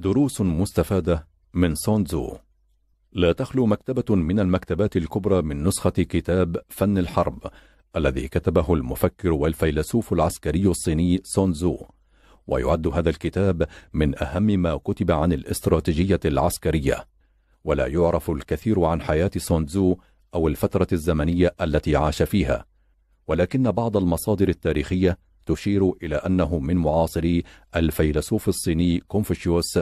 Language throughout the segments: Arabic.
دروس مستفادة من سونزو لا تخلو مكتبة من المكتبات الكبرى من نسخة كتاب فن الحرب الذي كتبه المفكر والفيلسوف العسكري الصيني سونزو ويعد هذا الكتاب من أهم ما كتب عن الاستراتيجية العسكرية ولا يعرف الكثير عن حياة سونزو أو الفترة الزمنية التي عاش فيها ولكن بعض المصادر التاريخية تشير إلى أنه من معاصري الفيلسوف الصيني كونفوشيوس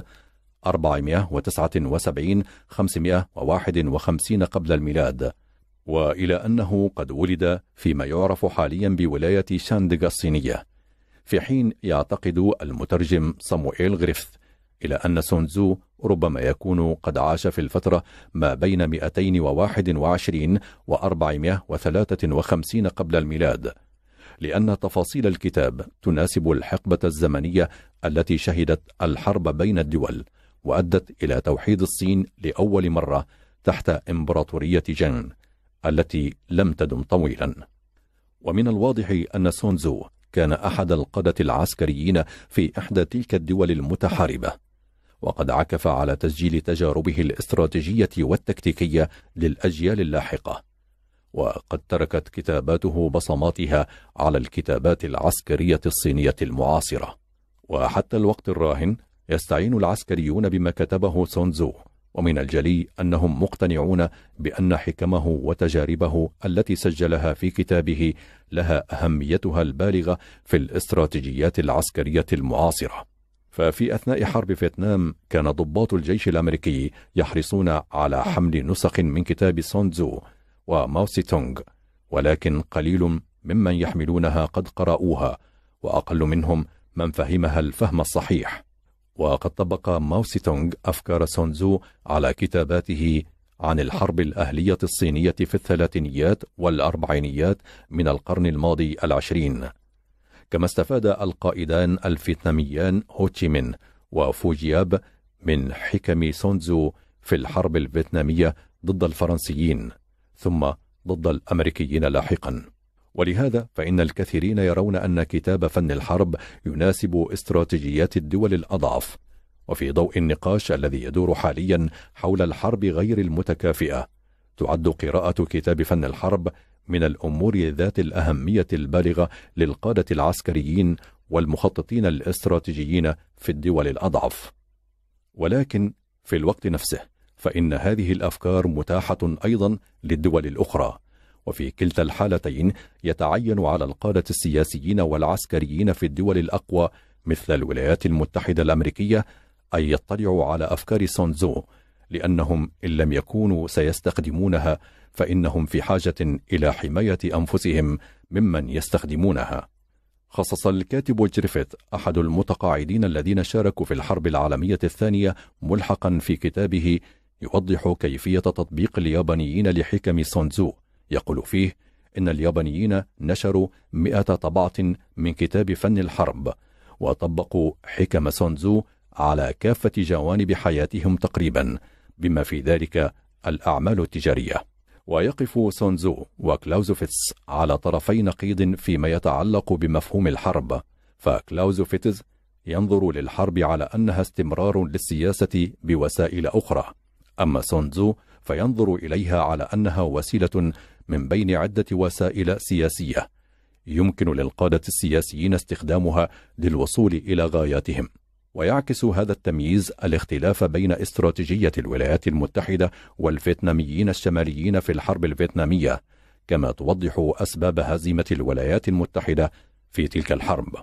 479 551 قبل الميلاد وإلى أنه قد ولد فيما يعرف حاليا بولاية شاندغ الصينية في حين يعتقد المترجم صموئيل غريفث إلى أن سونزو ربما يكون قد عاش في الفترة ما بين 221 و 453 قبل الميلاد لأن تفاصيل الكتاب تناسب الحقبة الزمنية التي شهدت الحرب بين الدول وأدت إلى توحيد الصين لأول مرة تحت إمبراطورية جن التي لم تدم طويلا ومن الواضح أن سونزو كان أحد القادة العسكريين في إحدى تلك الدول المتحاربة وقد عكف على تسجيل تجاربه الاستراتيجية والتكتيكية للأجيال اللاحقة وقد تركت كتاباته بصماتها على الكتابات العسكرية الصينية المعاصرة وحتى الوقت الراهن يستعين العسكريون بما كتبه سونزو ومن الجلي أنهم مقتنعون بأن حكمه وتجاربه التي سجلها في كتابه لها أهميتها البالغة في الاستراتيجيات العسكرية المعاصرة ففي أثناء حرب فيتنام كان ضباط الجيش الأمريكي يحرصون على حمل نسخ من كتاب سونزو وماوسي تونغ ولكن قليل ممن يحملونها قد قرأوها وأقل منهم من فهمها الفهم الصحيح وقد طبق ماوسي تونغ أفكار سونزو على كتاباته عن الحرب الأهلية الصينية في الثلاثينيات والأربعينيات من القرن الماضي العشرين كما استفاد القائدان الفيتناميان هوتشي من وفوجياب من حكم سونزو في الحرب الفيتنامية ضد الفرنسيين ثم ضد الأمريكيين لاحقا ولهذا فإن الكثيرين يرون أن كتاب فن الحرب يناسب استراتيجيات الدول الأضعف وفي ضوء النقاش الذي يدور حاليا حول الحرب غير المتكافئة تعد قراءة كتاب فن الحرب من الأمور ذات الأهمية البالغة للقادة العسكريين والمخططين الاستراتيجيين في الدول الأضعف ولكن في الوقت نفسه فإن هذه الأفكار متاحة أيضا للدول الأخرى وفي كلتا الحالتين يتعين على القادة السياسيين والعسكريين في الدول الأقوى مثل الولايات المتحدة الأمريكية أن يطلعوا على أفكار سونزو لأنهم إن لم يكونوا سيستخدمونها فإنهم في حاجة إلى حماية أنفسهم ممن يستخدمونها خصص الكاتب جريفيث أحد المتقاعدين الذين شاركوا في الحرب العالمية الثانية ملحقا في كتابه يوضح كيفية تطبيق اليابانيين لحكم سونزو يقول فيه إن اليابانيين نشروا مئة طبعة من كتاب فن الحرب وطبقوا حكم سونزو على كافة جوانب حياتهم تقريبا بما في ذلك الأعمال التجارية ويقف سونزو وكلاوزوفيتس على طرفي نقيض فيما يتعلق بمفهوم الحرب فكلاوزوفيتس ينظر للحرب على أنها استمرار للسياسة بوسائل أخرى أما سونزو فينظر إليها على أنها وسيلة من بين عدة وسائل سياسية يمكن للقادة السياسيين استخدامها للوصول إلى غاياتهم ويعكس هذا التمييز الاختلاف بين استراتيجية الولايات المتحدة والفيتناميين الشماليين في الحرب الفيتنامية كما توضح أسباب هزيمة الولايات المتحدة في تلك الحرب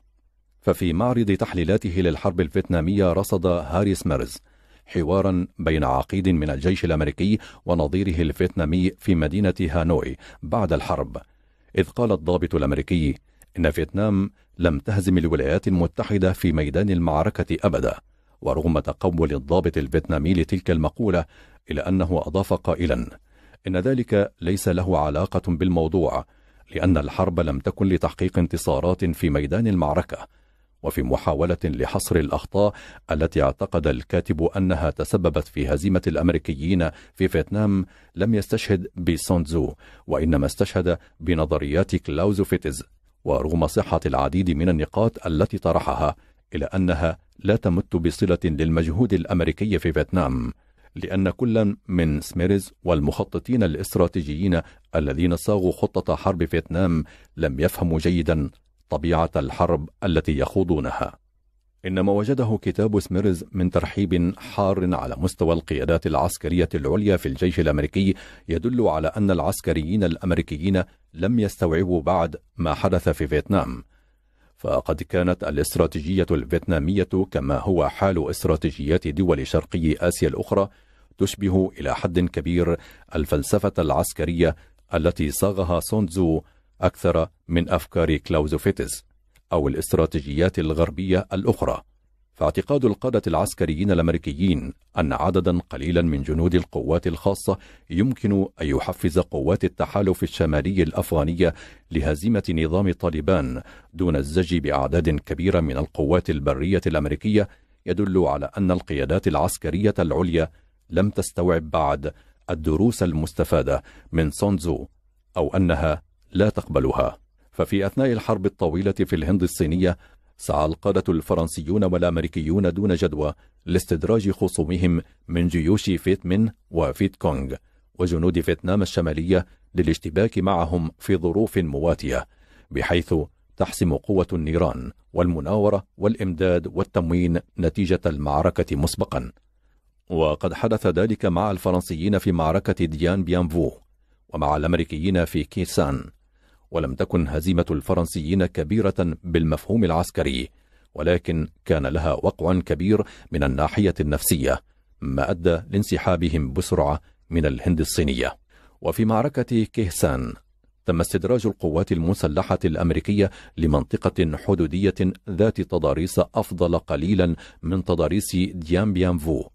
ففي معرض تحليلاته للحرب الفيتنامية رصد هاريس مارز حوارا بين عقيد من الجيش الأمريكي ونظيره الفيتنامي في مدينة هانوي بعد الحرب إذ قال الضابط الأمريكي إن فيتنام لم تهزم الولايات المتحدة في ميدان المعركة أبدا ورغم تقول الضابط الفيتنامي لتلك المقولة إلا أنه أضاف قائلا إن ذلك ليس له علاقة بالموضوع لأن الحرب لم تكن لتحقيق انتصارات في ميدان المعركة وفي محاولة لحصر الأخطاء التي اعتقد الكاتب أنها تسببت في هزيمة الأمريكيين في فيتنام لم يستشهد بسونزو وإنما استشهد بنظريات كلاوزوفيتز ورغم صحة العديد من النقاط التي طرحها إلى أنها لا تمت بصلة للمجهود الأمريكي في فيتنام لأن كل من سميرز والمخططين الاستراتيجيين الذين صاغوا خطة حرب فيتنام لم يفهموا جيدا طبيعة الحرب التي يخوضونها إنما وجده كتاب سميرز من ترحيب حار على مستوى القيادات العسكرية العليا في الجيش الأمريكي يدل على أن العسكريين الأمريكيين لم يستوعبوا بعد ما حدث في فيتنام فقد كانت الاستراتيجية الفيتنامية كما هو حال استراتيجيات دول شرقي آسيا الأخرى تشبه إلى حد كبير الفلسفة العسكرية التي صاغها سونزو أكثر من أفكار كلاوزوفيتس أو الاستراتيجيات الغربية الأخرى فاعتقاد القادة العسكريين الأمريكيين أن عددا قليلا من جنود القوات الخاصة يمكن أن يحفز قوات التحالف الشمالي الأفغانية لهزيمة نظام طالبان دون الزج بأعداد كبيرة من القوات البرية الأمريكية يدل على أن القيادات العسكرية العليا لم تستوعب بعد الدروس المستفادة من سونزو أو أنها لا تقبلها ففي أثناء الحرب الطويلة في الهند الصينية سعى القادة الفرنسيون والأمريكيون دون جدوى لاستدراج خصومهم من جيوش فيتمن وفيت كونغ وجنود فيتنام الشمالية للاشتباك معهم في ظروف مواتية بحيث تحسم قوة النيران والمناورة والإمداد والتموين نتيجة المعركة مسبقا وقد حدث ذلك مع الفرنسيين في معركة ديان بيانفو ومع الأمريكيين في كيسان ولم تكن هزيمة الفرنسيين كبيرة بالمفهوم العسكري ولكن كان لها وقع كبير من الناحية النفسية ما أدى لانسحابهم بسرعة من الهند الصينية وفي معركة كيهسان تم استدراج القوات المسلحة الأمريكية لمنطقة حدودية ذات تضاريس أفضل قليلا من تضاريس ديان بيانفو فو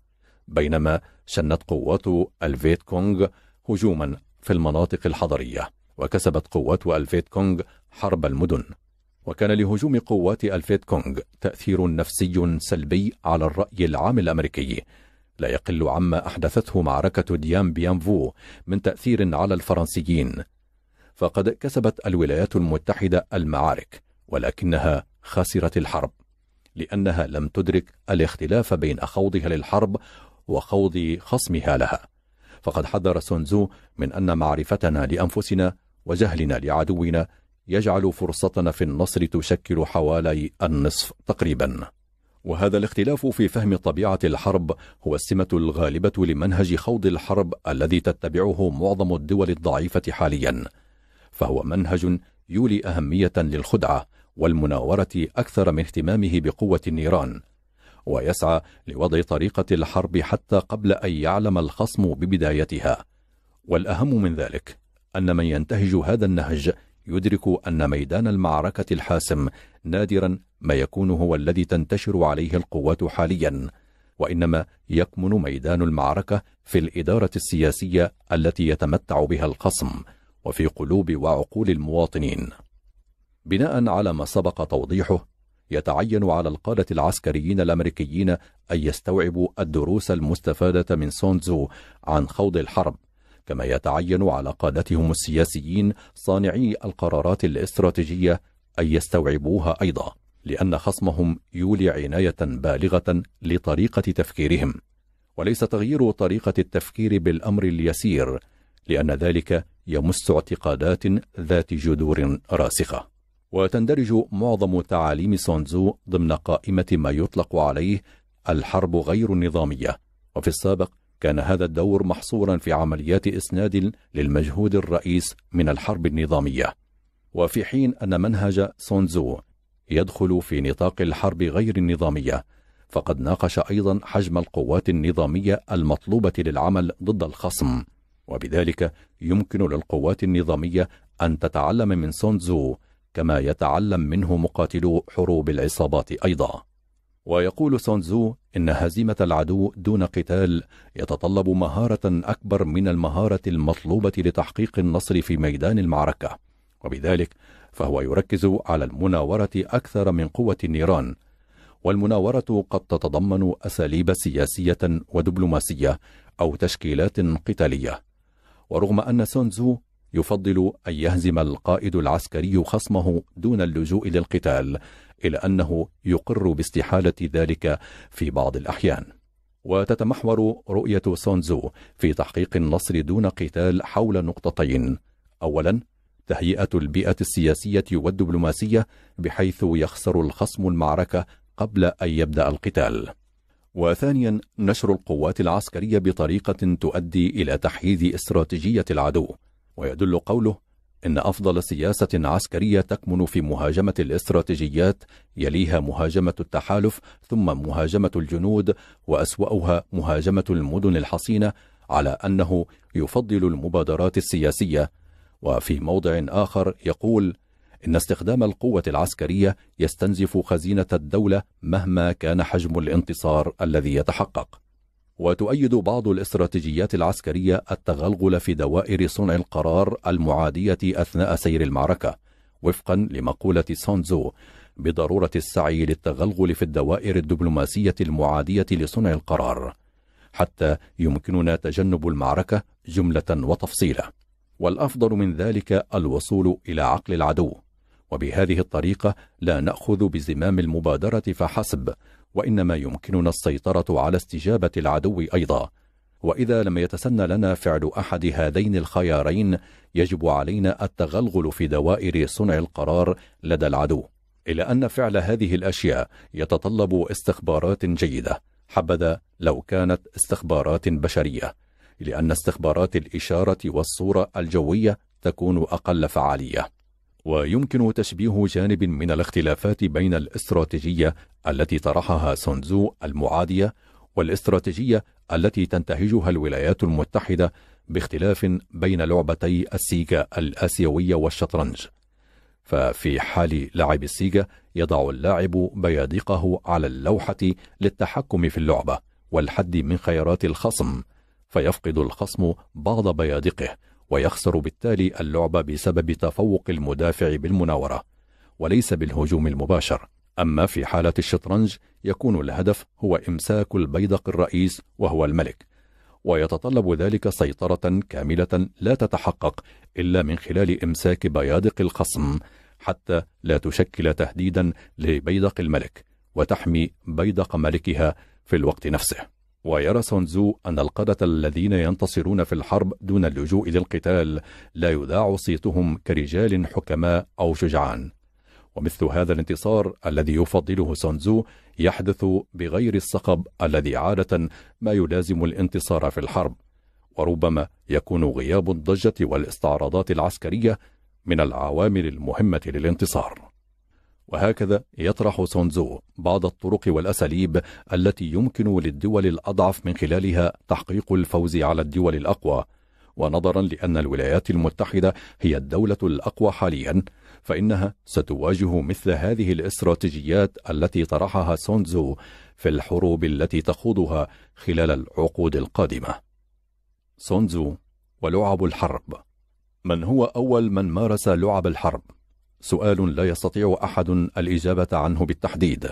بينما شنت قوات الفيت كونغ هجوما في المناطق الحضرية وكسبت قوات ألفيت كونغ حرب المدن وكان لهجوم قوات ألفيت كونغ تأثير نفسي سلبي على الرأي العام الأمريكي لا يقل عما أحدثته معركة ديام بيانفو من تأثير على الفرنسيين فقد كسبت الولايات المتحدة المعارك ولكنها خسرت الحرب لأنها لم تدرك الاختلاف بين خوضها للحرب وخوض خصمها لها فقد حذر سونزو من أن معرفتنا لأنفسنا وجهلنا لعدونا يجعل فرصتنا في النصر تشكل حوالي النصف تقريبا وهذا الاختلاف في فهم طبيعة الحرب هو السمة الغالبة لمنهج خوض الحرب الذي تتبعه معظم الدول الضعيفة حاليا فهو منهج يولي أهمية للخدعة والمناورة أكثر من اهتمامه بقوة النيران ويسعى لوضع طريقة الحرب حتى قبل أن يعلم الخصم ببدايتها والأهم من ذلك أن من ينتهج هذا النهج يدرك أن ميدان المعركة الحاسم نادرا ما يكون هو الذي تنتشر عليه القوات حاليا وإنما يكمن ميدان المعركة في الإدارة السياسية التي يتمتع بها الخصم وفي قلوب وعقول المواطنين بناء على ما سبق توضيحه يتعين على القادة العسكريين الأمريكيين أن يستوعبوا الدروس المستفادة من سونزو عن خوض الحرب كما يتعين على قادتهم السياسيين صانعي القرارات الاستراتيجية أن يستوعبوها أيضا لأن خصمهم يولي عناية بالغة لطريقة تفكيرهم وليس تغيير طريقة التفكير بالأمر اليسير لأن ذلك يمس اعتقادات ذات جذور راسخة وتندرج معظم تعاليم سونزو ضمن قائمة ما يطلق عليه الحرب غير النظامية وفي السابق كان هذا الدور محصورا في عمليات إسناد للمجهود الرئيس من الحرب النظامية وفي حين أن منهج سونزو يدخل في نطاق الحرب غير النظامية فقد ناقش أيضا حجم القوات النظامية المطلوبة للعمل ضد الخصم وبذلك يمكن للقوات النظامية أن تتعلم من سونزو كما يتعلم منه مقاتلو حروب العصابات أيضا ويقول سونزو إن هزيمة العدو دون قتال يتطلب مهارة أكبر من المهارة المطلوبة لتحقيق النصر في ميدان المعركة وبذلك فهو يركز على المناورة أكثر من قوة النيران والمناورة قد تتضمن أساليب سياسية ودبلوماسية أو تشكيلات قتالية ورغم أن سونزو يفضل أن يهزم القائد العسكري خصمه دون اللجوء للقتال إلى أنه يقر باستحالة ذلك في بعض الأحيان وتتمحور رؤية سونزو في تحقيق النصر دون قتال حول نقطتين أولا تهيئة البيئة السياسية والدبلوماسية بحيث يخسر الخصم المعركة قبل أن يبدأ القتال وثانيا نشر القوات العسكرية بطريقة تؤدي إلى تحييد استراتيجية العدو ويدل قوله إن أفضل سياسة عسكرية تكمن في مهاجمة الاستراتيجيات يليها مهاجمة التحالف ثم مهاجمة الجنود وأسوأها مهاجمة المدن الحصينة على أنه يفضل المبادرات السياسية وفي موضع آخر يقول إن استخدام القوة العسكرية يستنزف خزينة الدولة مهما كان حجم الانتصار الذي يتحقق وتؤيد بعض الاستراتيجيات العسكرية التغلغل في دوائر صنع القرار المعادية أثناء سير المعركة وفقا لمقولة سونزو بضرورة السعي للتغلغل في الدوائر الدبلوماسية المعادية لصنع القرار حتى يمكننا تجنب المعركة جملة وتفصيلة والأفضل من ذلك الوصول إلى عقل العدو وبهذه الطريقة لا نأخذ بزمام المبادرة فحسب وإنما يمكننا السيطرة على استجابة العدو أيضا وإذا لم يتسنى لنا فعل أحد هذين الخيارين يجب علينا التغلغل في دوائر صنع القرار لدى العدو إلى أن فعل هذه الأشياء يتطلب استخبارات جيدة حبذا لو كانت استخبارات بشرية لأن استخبارات الإشارة والصورة الجوية تكون أقل فعالية ويمكن تشبيه جانب من الاختلافات بين الاستراتيجية التي طرحها سونزو المعادية والاستراتيجية التي تنتهجها الولايات المتحدة باختلاف بين لعبتي السيجا الآسيوية والشطرنج ففي حال لعب السيجا يضع اللاعب بيادقه على اللوحة للتحكم في اللعبة والحد من خيارات الخصم فيفقد الخصم بعض بيادقه ويخسر بالتالي اللعبة بسبب تفوق المدافع بالمناورة وليس بالهجوم المباشر أما في حالة الشطرنج يكون الهدف هو إمساك البيدق الرئيس وهو الملك ويتطلب ذلك سيطرة كاملة لا تتحقق إلا من خلال إمساك بيادق الخصم حتى لا تشكل تهديدا لبيدق الملك وتحمي بيدق ملكها في الوقت نفسه ويرى سونزو أن القادة الذين ينتصرون في الحرب دون اللجوء للقتال لا يذاع صيتهم كرجال حكماء أو شجعان ومثل هذا الانتصار الذي يفضله سونزو يحدث بغير الصخب الذي عادة ما يلازم الانتصار في الحرب وربما يكون غياب الضجة والاستعراضات العسكرية من العوامل المهمة للانتصار وهكذا يطرح سونزو بعض الطرق والأساليب التي يمكن للدول الأضعف من خلالها تحقيق الفوز على الدول الأقوى ونظرا لأن الولايات المتحدة هي الدولة الأقوى حاليا فإنها ستواجه مثل هذه الاستراتيجيات التي طرحها سونزو في الحروب التي تخوضها خلال العقود القادمة سونزو ولعب الحرب من هو أول من مارس لعب الحرب؟ سؤال لا يستطيع أحد الإجابة عنه بالتحديد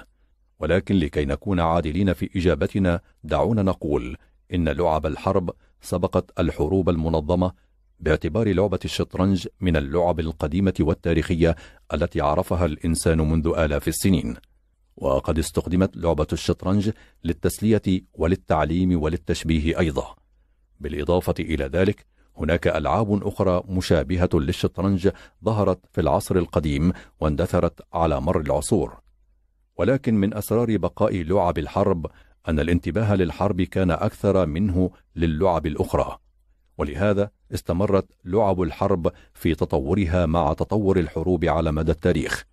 ولكن لكي نكون عادلين في إجابتنا دعونا نقول إن لعب الحرب سبقت الحروب المنظمة باعتبار لعبة الشطرنج من اللعب القديمة والتاريخية التي عرفها الإنسان منذ آلاف السنين وقد استخدمت لعبة الشطرنج للتسلية وللتعليم وللتشبيه أيضا بالإضافة إلى ذلك هناك ألعاب أخرى مشابهة للشطرنج ظهرت في العصر القديم واندثرت على مر العصور ولكن من أسرار بقاء لعب الحرب أن الانتباه للحرب كان أكثر منه للعب الأخرى ولهذا استمرت لعب الحرب في تطورها مع تطور الحروب على مدى التاريخ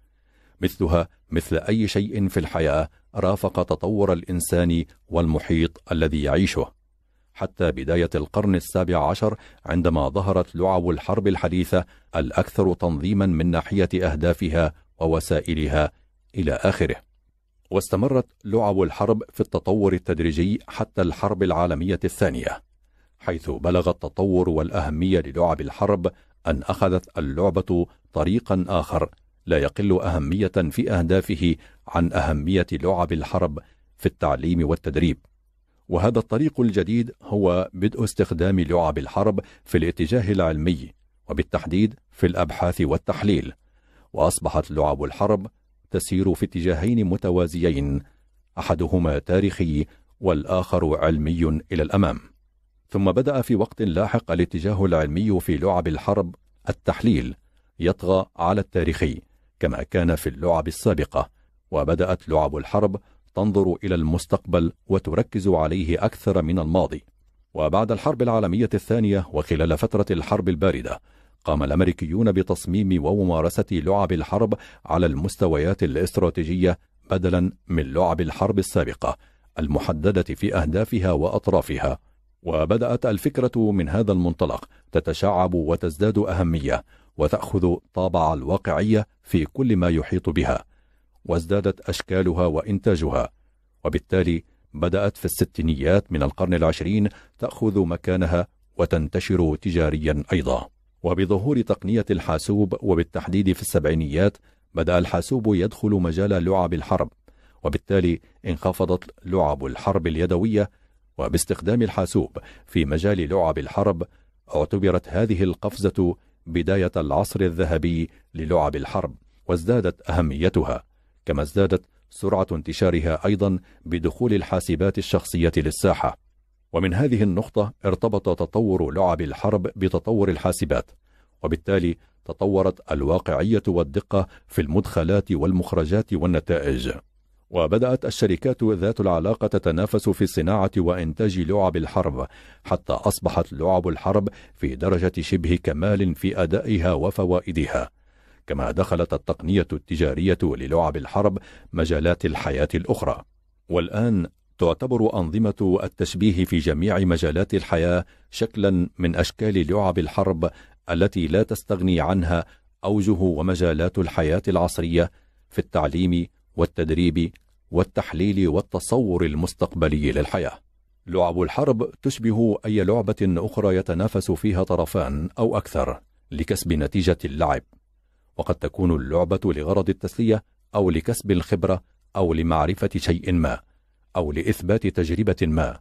مثلها مثل أي شيء في الحياة رافق تطور الإنسان والمحيط الذي يعيشه حتى بداية القرن السابع عشر عندما ظهرت لعب الحرب الحديثة الأكثر تنظيما من ناحية أهدافها ووسائلها إلى آخره واستمرت لعب الحرب في التطور التدريجي حتى الحرب العالمية الثانية حيث بلغ التطور والأهمية للعب الحرب أن أخذت اللعبة طريقا آخر لا يقل أهمية في أهدافه عن أهمية لعب الحرب في التعليم والتدريب وهذا الطريق الجديد هو بدء استخدام لعب الحرب في الاتجاه العلمي وبالتحديد في الأبحاث والتحليل وأصبحت لعب الحرب تسير في اتجاهين متوازيين أحدهما تاريخي والآخر علمي إلى الأمام ثم بدأ في وقت لاحق الاتجاه العلمي في لعب الحرب التحليل يطغى على التاريخي كما كان في اللعب السابقة وبدأت لعب الحرب تنظر إلى المستقبل وتركز عليه أكثر من الماضي وبعد الحرب العالمية الثانية وخلال فترة الحرب الباردة قام الأمريكيون بتصميم وممارسة لعب الحرب على المستويات الاستراتيجية بدلا من لعب الحرب السابقة المحددة في أهدافها وأطرافها وبدأت الفكرة من هذا المنطلق تتشعب وتزداد أهمية وتأخذ طابع الواقعية في كل ما يحيط بها وازدادت أشكالها وإنتاجها وبالتالي بدأت في الستينيات من القرن العشرين تأخذ مكانها وتنتشر تجاريا أيضا وبظهور تقنية الحاسوب وبالتحديد في السبعينيات بدأ الحاسوب يدخل مجال لعب الحرب وبالتالي انخفضت لعب الحرب اليدوية وباستخدام الحاسوب في مجال لعب الحرب اعتبرت هذه القفزة بداية العصر الذهبي للعب الحرب وازدادت أهميتها كما ازدادت سرعة انتشارها أيضا بدخول الحاسبات الشخصية للساحة ومن هذه النقطة ارتبط تطور لعب الحرب بتطور الحاسبات وبالتالي تطورت الواقعية والدقة في المدخلات والمخرجات والنتائج وبدأت الشركات ذات العلاقة تتنافس في صناعة وإنتاج لعب الحرب حتى أصبحت لعب الحرب في درجة شبه كمال في أدائها وفوائدها كما دخلت التقنية التجارية للعب الحرب مجالات الحياة الأخرى والآن تعتبر أنظمة التشبيه في جميع مجالات الحياة شكلا من أشكال لعب الحرب التي لا تستغني عنها أوجه ومجالات الحياة العصرية في التعليم والتدريب والتحليل والتصور المستقبلي للحياة لعب الحرب تشبه أي لعبة أخرى يتنافس فيها طرفان أو أكثر لكسب نتيجة اللعب وقد تكون اللعبة لغرض التسلية أو لكسب الخبرة أو لمعرفة شيء ما أو لإثبات تجربة ما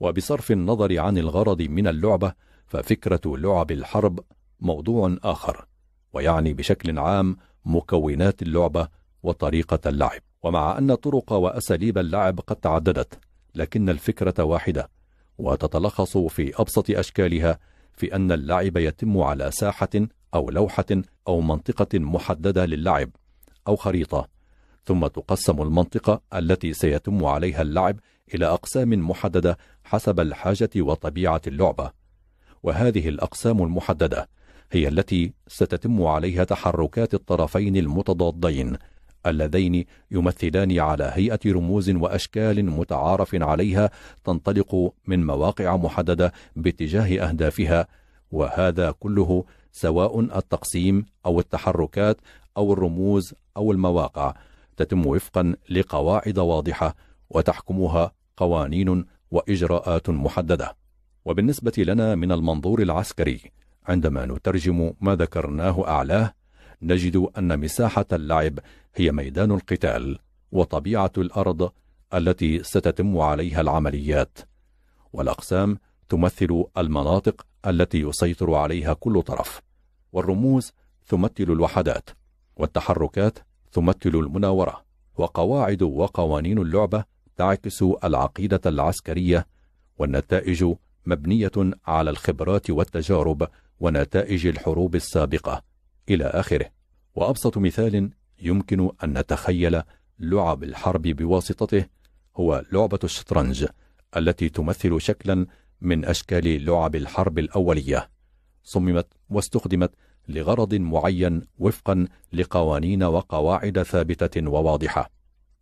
وبصرف النظر عن الغرض من اللعبة ففكرة لعب الحرب موضوع آخر ويعني بشكل عام مكونات اللعبة وطريقة اللعب ومع أن طرق وأساليب اللعب قد تعددت لكن الفكرة واحدة وتتلخص في أبسط أشكالها في أن اللعب يتم على ساحة أو لوحة أو منطقة محددة للعب أو خريطة ثم تقسم المنطقة التي سيتم عليها اللعب إلى أقسام محددة حسب الحاجة وطبيعة اللعبة وهذه الأقسام المحددة هي التي ستتم عليها تحركات الطرفين المتضادين اللذين يمثلان على هيئة رموز وأشكال متعارف عليها تنطلق من مواقع محددة باتجاه أهدافها وهذا كله سواء التقسيم أو التحركات أو الرموز أو المواقع تتم وفقا لقواعد واضحة وتحكمها قوانين وإجراءات محددة وبالنسبة لنا من المنظور العسكري عندما نترجم ما ذكرناه أعلاه نجد أن مساحة اللعب هي ميدان القتال وطبيعة الأرض التي ستتم عليها العمليات والأقسام تمثل المناطق التي يسيطر عليها كل طرف والرموز تمثل الوحدات والتحركات تمثل المناورة وقواعد وقوانين اللعبة تعكس العقيدة العسكرية والنتائج مبنية على الخبرات والتجارب ونتائج الحروب السابقة إلى آخره وأبسط مثال يمكن أن نتخيل لعب الحرب بواسطته هو لعبة الشطرنج التي تمثل شكلا من أشكال لعب الحرب الأولية صممت واستخدمت لغرض معين وفقا لقوانين وقواعد ثابتة وواضحة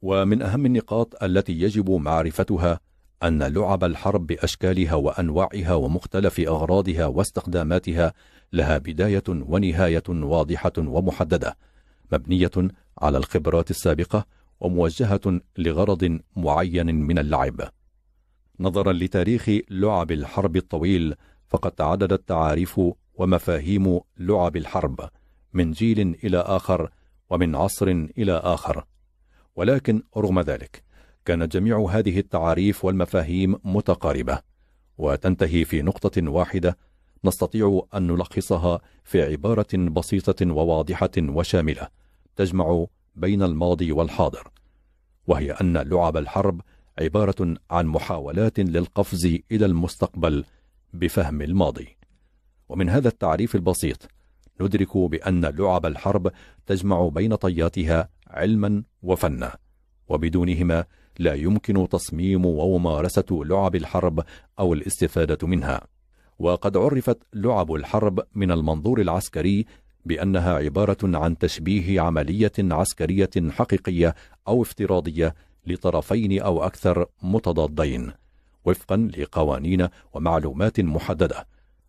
ومن أهم النقاط التي يجب معرفتها أن لعب الحرب بأشكالها وأنواعها ومختلف أغراضها واستخداماتها لها بداية ونهاية واضحة ومحددة مبنية على الخبرات السابقة وموجهة لغرض معين من اللعب نظرا لتاريخ لعب الحرب الطويل فقد تعددت تعاريف ومفاهيم لعب الحرب من جيل إلى آخر ومن عصر إلى آخر ولكن رغم ذلك كانت جميع هذه التعاريف والمفاهيم متقاربة وتنتهي في نقطة واحدة نستطيع أن نلخصها في عبارة بسيطة وواضحة وشاملة تجمع بين الماضي والحاضر وهي أن لعب الحرب عبارة عن محاولات للقفز إلى المستقبل بفهم الماضي. ومن هذا التعريف البسيط ندرك بأن لعب الحرب تجمع بين طياتها علما وفنا، وبدونهما لا يمكن تصميم وممارسة لعب الحرب أو الاستفادة منها. وقد عرفت لعب الحرب من المنظور العسكري بأنها عبارة عن تشبيه عملية عسكرية حقيقية أو افتراضية لطرفين أو أكثر متضادين وفقا لقوانين ومعلومات محددة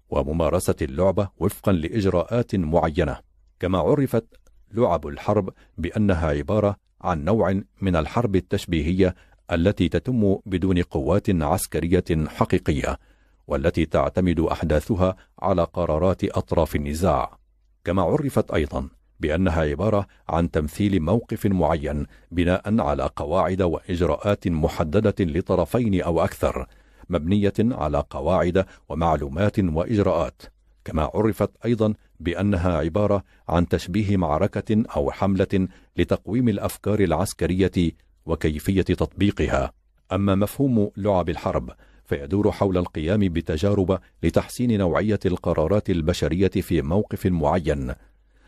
وممارسة اللعبة وفقا لإجراءات معينة كما عرفت لعب الحرب بأنها عبارة عن نوع من الحرب التشبيهية التي تتم بدون قوات عسكرية حقيقية والتي تعتمد أحداثها على قرارات أطراف النزاع كما عرفت أيضا بأنها عبارة عن تمثيل موقف معين بناء على قواعد وإجراءات محددة لطرفين أو أكثر مبنية على قواعد ومعلومات وإجراءات كما عرفت أيضا بأنها عبارة عن تشبيه معركة أو حملة لتقويم الأفكار العسكرية وكيفية تطبيقها أما مفهوم لعب الحرب فيدور حول القيام بتجارب لتحسين نوعية القرارات البشرية في موقف معين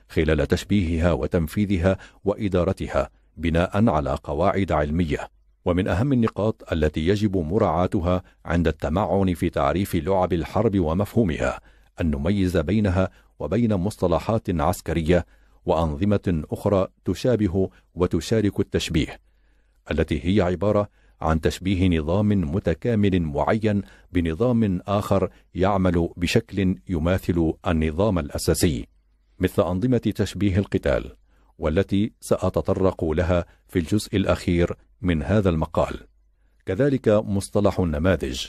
خلال تشبيهها وتنفيذها وإدارتها بناء على قواعد علمية ومن أهم النقاط التي يجب مراعاتها عند التمعن في تعريف لعب الحرب ومفهومها أن نميز بينها وبين مصطلحات عسكرية وأنظمة أخرى تشابه وتشارك التشبيه التي هي عبارة عن تشبيه نظام متكامل معين بنظام آخر يعمل بشكل يماثل النظام الأساسي مثل أنظمة تشبيه القتال والتي سأتطرق لها في الجزء الأخير من هذا المقال كذلك مصطلح النماذج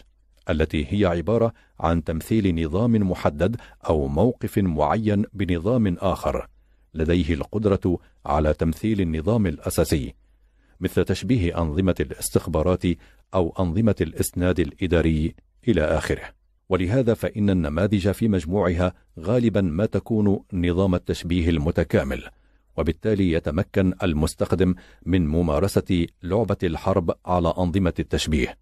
التي هي عبارة عن تمثيل نظام محدد أو موقف معين بنظام آخر لديه القدرة على تمثيل النظام الأساسي مثل تشبيه أنظمة الاستخبارات أو أنظمة الإسناد الإداري إلى آخره ولهذا فإن النماذج في مجموعها غالبا ما تكون نظام التشبيه المتكامل وبالتالي يتمكن المستخدم من ممارسة لعبة الحرب على أنظمة التشبيه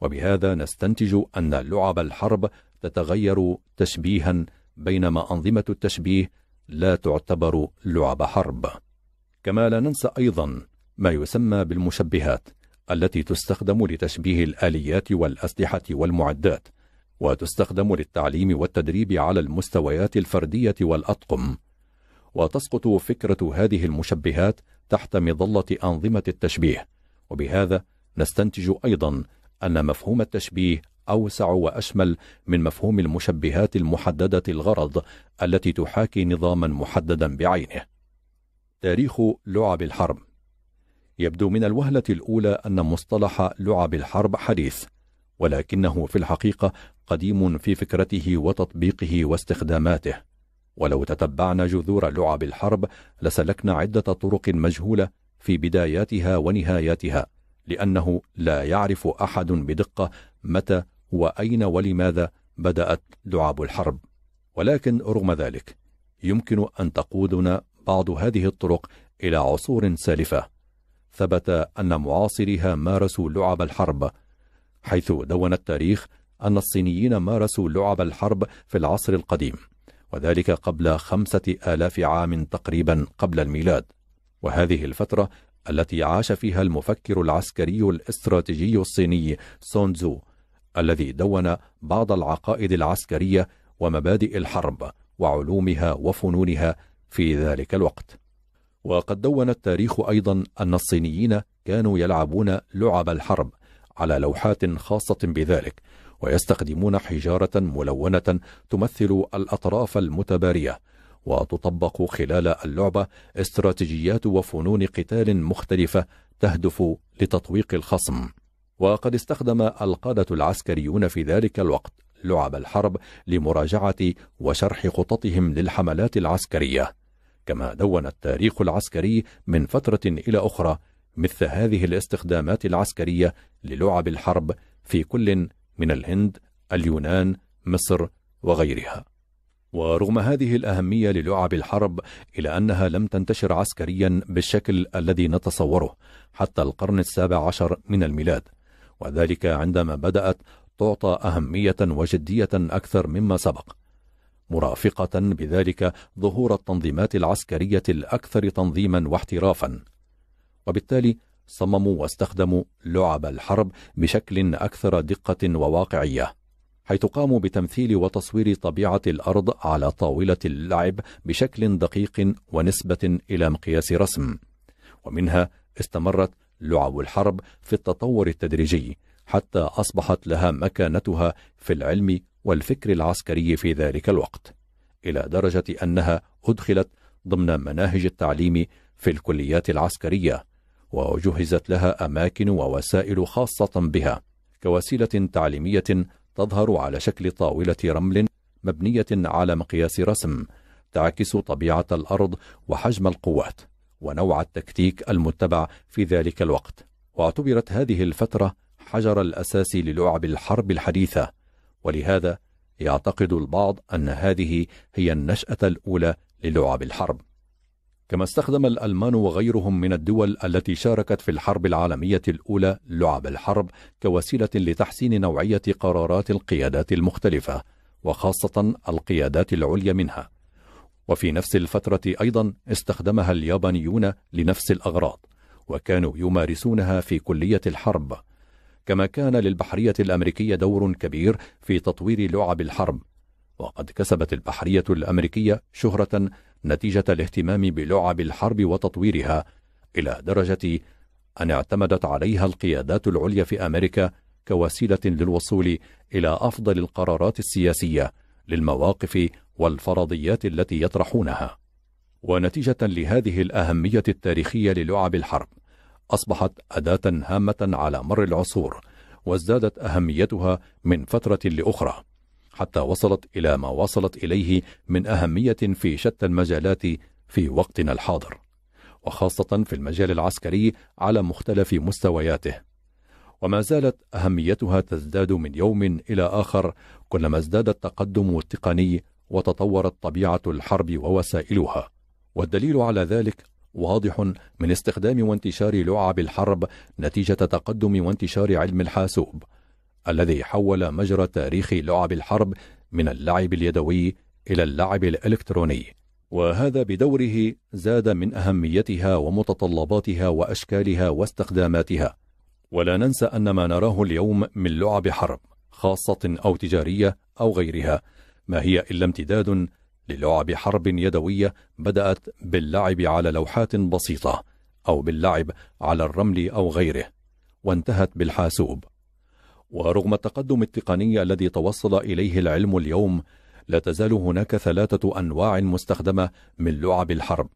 وبهذا نستنتج أن لعب الحرب تتغير تشبيها بينما أنظمة التشبيه لا تعتبر لعب حرب كما لا ننسى أيضا ما يسمى بالمشبهات التي تستخدم لتشبيه الآليات والأسلحة والمعدات وتستخدم للتعليم والتدريب على المستويات الفردية والأطقم وتسقط فكرة هذه المشبهات تحت مظلة أنظمة التشبيه وبهذا نستنتج أيضا أن مفهوم التشبيه أوسع وأشمل من مفهوم المشبهات المحددة الغرض التي تحاكي نظاما محددا بعينه تاريخ لعب الحرب يبدو من الوهلة الأولى أن مصطلح لعب الحرب حديث ولكنه في الحقيقة قديم في فكرته وتطبيقه واستخداماته ولو تتبعنا جذور لعب الحرب لسلكنا عدة طرق مجهولة في بداياتها ونهاياتها لأنه لا يعرف أحد بدقة متى وأين ولماذا بدأت لعب الحرب ولكن رغم ذلك يمكن أن تقودنا بعض هذه الطرق إلى عصور سالفة ثبت أن معاصريها مارسوا لعب الحرب حيث دون التاريخ أن الصينيين مارسوا لعب الحرب في العصر القديم وذلك قبل خمسة آلاف عام تقريبا قبل الميلاد وهذه الفترة التي عاش فيها المفكر العسكري الاستراتيجي الصيني سونزو الذي دون بعض العقائد العسكرية ومبادئ الحرب وعلومها وفنونها في ذلك الوقت وقد دون التاريخ أيضا أن الصينيين كانوا يلعبون لعب الحرب على لوحات خاصة بذلك ويستخدمون حجارة ملونة تمثل الأطراف المتبارية وتطبق خلال اللعبة استراتيجيات وفنون قتال مختلفة تهدف لتطويق الخصم وقد استخدم القادة العسكريون في ذلك الوقت لعب الحرب لمراجعة وشرح خططهم للحملات العسكرية كما دون التاريخ العسكري من فترة إلى أخرى مثل هذه الاستخدامات العسكرية للعب الحرب في كل من الهند اليونان مصر وغيرها ورغم هذه الأهمية للعب الحرب إلا أنها لم تنتشر عسكريا بالشكل الذي نتصوره حتى القرن السابع عشر من الميلاد وذلك عندما بدأت تعطى أهمية وجدية أكثر مما سبق مرافقة بذلك ظهور التنظيمات العسكرية الأكثر تنظيما واحترافا وبالتالي صمموا واستخدموا لعب الحرب بشكل أكثر دقة وواقعية حيث قاموا بتمثيل وتصوير طبيعة الأرض على طاولة اللعب بشكل دقيق ونسبة إلى مقياس رسم ومنها استمرت لعب الحرب في التطور التدريجي حتى أصبحت لها مكانتها في العلم والفكر العسكري في ذلك الوقت إلى درجة أنها أدخلت ضمن مناهج التعليم في الكليات العسكرية وجهزت لها أماكن ووسائل خاصة بها كوسيلة تعليمية تظهر على شكل طاولة رمل مبنية على مقياس رسم تعكس طبيعة الأرض وحجم القوات ونوع التكتيك المتبع في ذلك الوقت واعتبرت هذه الفترة حجر الأساس للعب الحرب الحديثة ولهذا يعتقد البعض أن هذه هي النشأة الأولى للعب الحرب كما استخدم الألمان وغيرهم من الدول التي شاركت في الحرب العالمية الأولى لعب الحرب كوسيلة لتحسين نوعية قرارات القيادات المختلفة وخاصة القيادات العليا منها وفي نفس الفترة أيضا استخدمها اليابانيون لنفس الأغراض وكانوا يمارسونها في كلية الحرب كما كان للبحرية الأمريكية دور كبير في تطوير لعب الحرب وقد كسبت البحرية الأمريكية شهرة نتيجة الاهتمام بلعب الحرب وتطويرها إلى درجة أن اعتمدت عليها القيادات العليا في أمريكا كوسيلة للوصول إلى أفضل القرارات السياسية للمواقف والفرضيات التي يطرحونها ونتيجة لهذه الأهمية التاريخية للعب الحرب أصبحت أداة هامة على مر العصور وازدادت أهميتها من فترة لأخرى حتى وصلت إلى ما وصلت إليه من أهمية في شتى المجالات في وقتنا الحاضر وخاصة في المجال العسكري على مختلف مستوياته وما زالت أهميتها تزداد من يوم إلى آخر كلما ازداد التقدم التقني وتطورت طبيعة الحرب ووسائلها والدليل على ذلك واضح من استخدام وانتشار لعب الحرب نتيجة تقدم وانتشار علم الحاسوب الذي حول مجرى تاريخ لعب الحرب من اللعب اليدوي إلى اللعب الإلكتروني وهذا بدوره زاد من أهميتها ومتطلباتها وأشكالها واستخداماتها ولا ننسى أن ما نراه اليوم من لعب حرب خاصة أو تجارية أو غيرها ما هي إلا امتداد للعب حرب يدوية بدأت باللعب على لوحات بسيطة أو باللعب على الرمل أو غيره وانتهت بالحاسوب ورغم التقدم التقني الذي توصل إليه العلم اليوم لا تزال هناك ثلاثة أنواع مستخدمة من لعب الحرب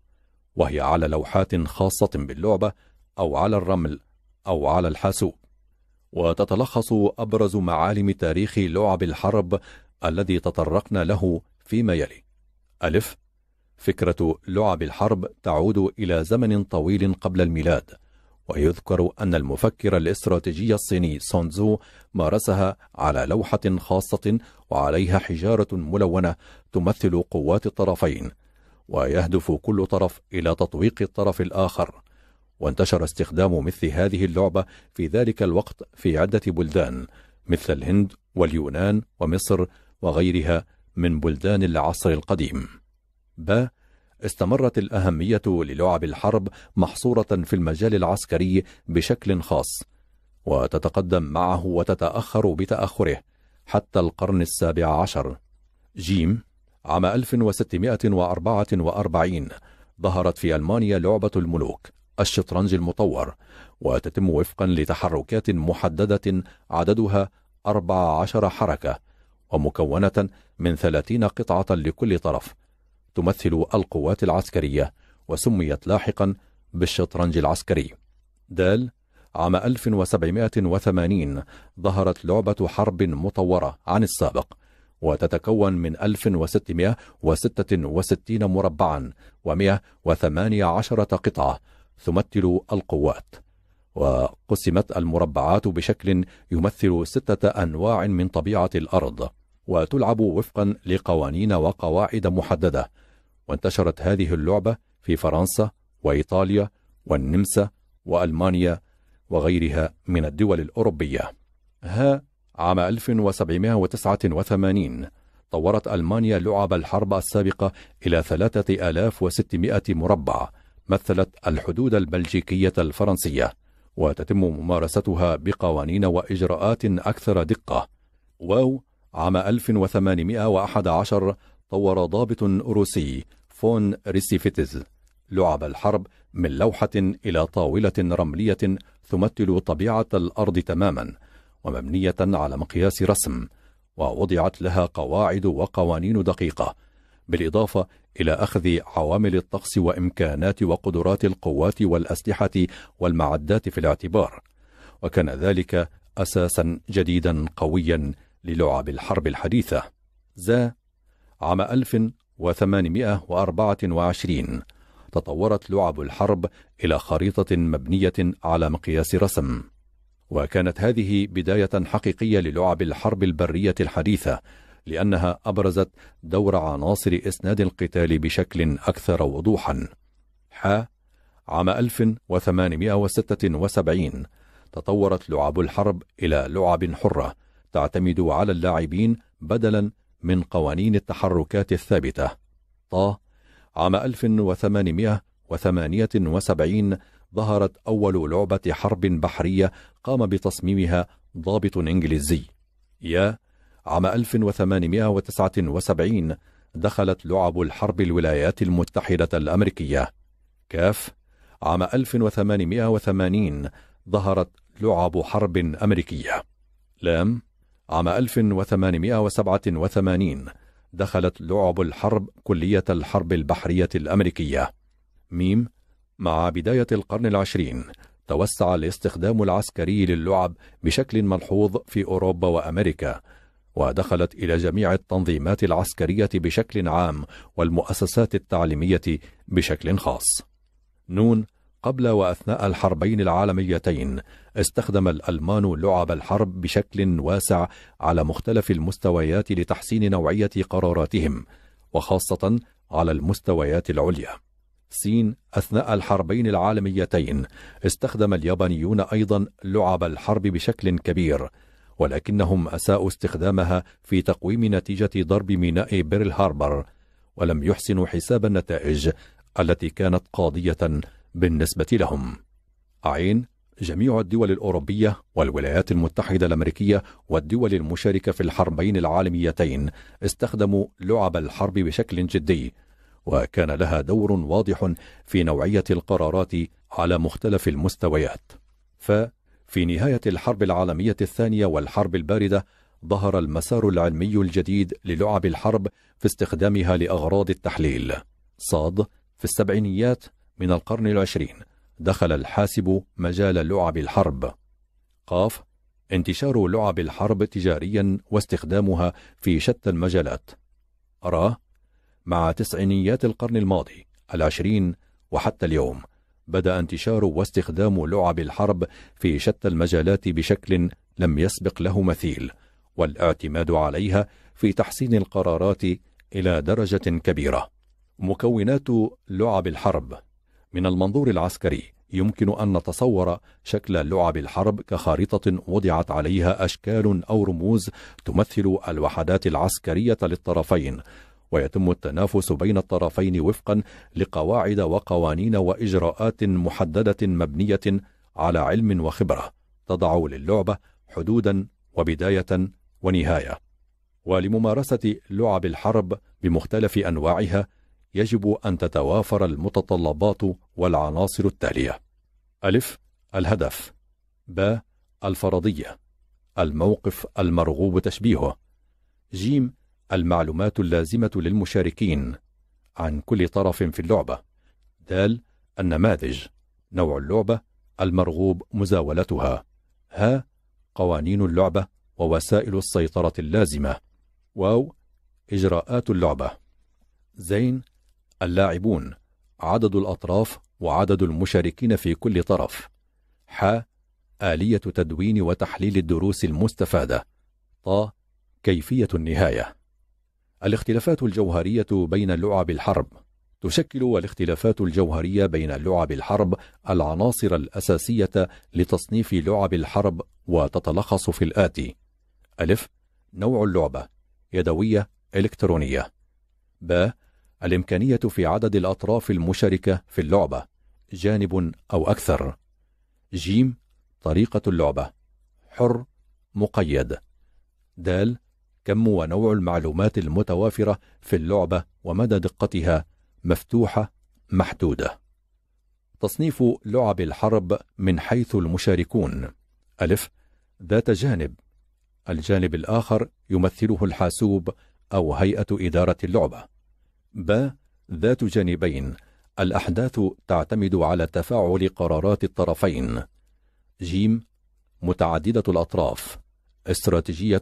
وهي على لوحات خاصة باللعبة أو على الرمل أو على الحاسوب وتتلخص أبرز معالم تاريخ لعب الحرب الذي تطرقنا له فيما يلي ألف فكرة لعب الحرب تعود إلى زمن طويل قبل الميلاد ويذكر أن المفكر الاستراتيجي الصيني سونزو مارسها على لوحة خاصة وعليها حجارة ملونة تمثل قوات الطرفين ويهدف كل طرف إلى تطويق الطرف الآخر وانتشر استخدام مثل هذه اللعبة في ذلك الوقت في عدة بلدان مثل الهند واليونان ومصر وغيرها من بلدان العصر القديم ب استمرت الأهمية للعب الحرب محصورة في المجال العسكري بشكل خاص وتتقدم معه وتتأخر بتأخره حتى القرن السابع عشر جيم عام 1644 ظهرت في ألمانيا لعبة الملوك الشطرنج المطور وتتم وفقا لتحركات محددة عددها 14 حركة ومكونة من 30 قطعة لكل طرف تمثل القوات العسكرية وسميت لاحقا بالشطرنج العسكري دال عام 1780 ظهرت لعبة حرب مطورة عن السابق وتتكون من 1666 مربعا و118 قطعة تمثل القوات وقسمت المربعات بشكل يمثل ستة أنواع من طبيعة الأرض وتلعب وفقا لقوانين وقواعد محددة وانتشرت هذه اللعبة في فرنسا وإيطاليا والنمسا وألمانيا وغيرها من الدول الأوروبية ها عام 1789 طورت ألمانيا لعب الحرب السابقة إلى 3600 مربع مثلت الحدود البلجيكية الفرنسية وتتم ممارستها بقوانين وإجراءات أكثر دقة واو عام 1811 طور ضابط روسي فون ريسيفيتز لعب الحرب من لوحة إلى طاولة رملية تمثل طبيعة الأرض تماما ومبنية على مقياس رسم ووضعت لها قواعد وقوانين دقيقة بالإضافة إلى أخذ عوامل الطقس وإمكانات وقدرات القوات والأسلحة والمعدات في الاعتبار وكان ذلك أساسا جديدا قويا للعب الحرب الحديثة ذا عام 1824 تطورت لعب الحرب إلى خريطة مبنية على مقياس رسم وكانت هذه بداية حقيقية للعب الحرب البرية الحديثة لأنها أبرزت دور عناصر إسناد القتال بشكل أكثر وضوحا ح عام 1876 تطورت لعب الحرب إلى لعب حرة تعتمد على اللاعبين بدلا من قوانين التحركات الثابتة ط عام 1878 ظهرت أول لعبة حرب بحرية قام بتصميمها ضابط إنجليزي يا عام 1879 دخلت لعب الحرب الولايات المتحدة الأمريكية كاف عام 1880 ظهرت لعب حرب أمريكية لام عام 1887 دخلت لعب الحرب كلية الحرب البحرية الأمريكية ميم مع بداية القرن العشرين توسع الاستخدام العسكري للعب بشكل ملحوظ في أوروبا وأمريكا ودخلت إلى جميع التنظيمات العسكرية بشكل عام والمؤسسات التعليمية بشكل خاص نون قبل وأثناء الحربين العالميتين استخدم الألمان لعب الحرب بشكل واسع على مختلف المستويات لتحسين نوعية قراراتهم وخاصة على المستويات العليا سين أثناء الحربين العالميتين استخدم اليابانيون أيضا لعب الحرب بشكل كبير ولكنهم أساءوا استخدامها في تقويم نتيجة ضرب ميناء بيرل هاربر ولم يحسنوا حساب النتائج التي كانت قاضية بالنسبة لهم عين جميع الدول الأوروبية والولايات المتحدة الأمريكية والدول المشاركة في الحربين العالميتين استخدموا لعب الحرب بشكل جدي وكان لها دور واضح في نوعية القرارات على مختلف المستويات ففي نهاية الحرب العالمية الثانية والحرب الباردة ظهر المسار العلمي الجديد للعب الحرب في استخدامها لأغراض التحليل صاد في السبعينيات من القرن العشرين دخل الحاسب مجال لعب الحرب قاف انتشار لعب الحرب تجاريا واستخدامها في شتى المجالات را مع تسعينيات القرن الماضي العشرين وحتى اليوم بدأ انتشار واستخدام لعب الحرب في شتى المجالات بشكل لم يسبق له مثيل والاعتماد عليها في تحسين القرارات إلى درجة كبيرة مكونات لعب الحرب من المنظور العسكري يمكن أن نتصور شكل لعب الحرب كخارطة وضعت عليها أشكال أو رموز تمثل الوحدات العسكرية للطرفين ويتم التنافس بين الطرفين وفقا لقواعد وقوانين وإجراءات محددة مبنية على علم وخبرة تضع للعبة حدودا وبداية ونهاية ولممارسة لعب الحرب بمختلف أنواعها يجب أن تتوافر المتطلبات والعناصر التالية: ألف الهدف ب الفرضية الموقف المرغوب تشبيهه ج المعلومات اللازمة للمشاركين عن كل طرف في اللعبة د النماذج نوع اللعبة المرغوب مزاولتها ه قوانين اللعبة ووسائل السيطرة اللازمة واو إجراءات اللعبة زين اللاعبون عدد الأطراف وعدد المشاركين في كل طرف ح آلية تدوين وتحليل الدروس المستفادة ط كيفية النهاية الاختلافات الجوهرية بين لعب الحرب تشكل الاختلافات الجوهرية بين لعب الحرب العناصر الأساسية لتصنيف لعب الحرب وتتلخص في الآتي ألف نوع اللعبة يدوية إلكترونية ب الإمكانية في عدد الأطراف المشاركة في اللعبة جانب أو أكثر جيم طريقة اللعبة حر مقيد دال كم ونوع المعلومات المتوافرة في اللعبة ومدى دقتها مفتوحة محدودة تصنيف لعب الحرب من حيث المشاركون ألف ذات جانب الجانب الآخر يمثله الحاسوب أو هيئة إدارة اللعبة ب ذات جانبين الأحداث تعتمد على تفاعل قرارات الطرفين ج متعددة الأطراف استراتيجية